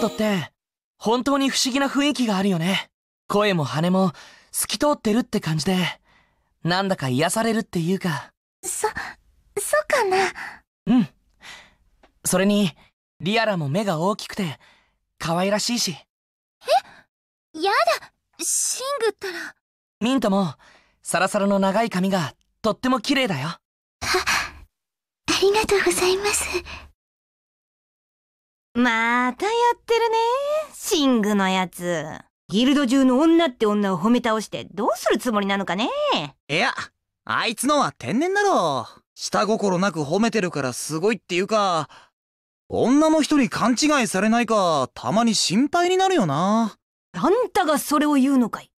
ットって本当に不思議な雰囲気があるよね。声も羽も透き通ってるって感じで、なんだか癒されるっていうか。そ、そうかな。うん。それに、リアラも目が大きくて、可愛らしいし。えやだシングったら。ミントも、サラサラの長い髪がとっても綺麗だよ。あ、ありがとうございます。またやってるね、シングのやつ。ギルド中の女って女を褒め倒してどうするつもりなのかねいや、あいつのは天然だろ。下心なく褒めてるからすごいっていうか、女の人に勘違いされないか、たまに心配になるよな。あんたがそれを言うのかい